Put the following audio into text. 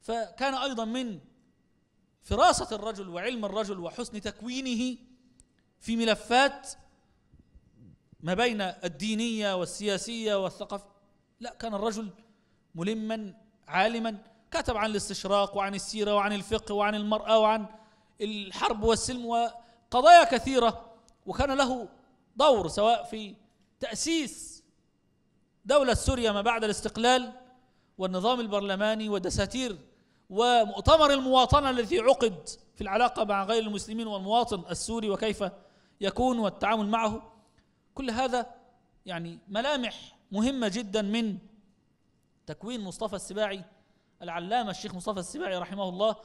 فكان ايضا من فراسه الرجل وعلم الرجل وحسن تكوينه في ملفات ما بين الدينيه والسياسيه والثقافه لا كان الرجل ملما عالما كتب عن الاستشراق وعن السيره وعن الفقه وعن المراه وعن الحرب والسلم وقضايا كثيره وكان له دور سواء في تاسيس دوله سوريا ما بعد الاستقلال والنظام البرلماني ودساتير ومؤتمر المواطنة الذي عقد في العلاقة مع غير المسلمين والمواطن السوري وكيف يكون والتعامل معه كل هذا يعني ملامح مهمة جدا من تكوين مصطفى السباعي العلامة الشيخ مصطفى السباعي رحمه الله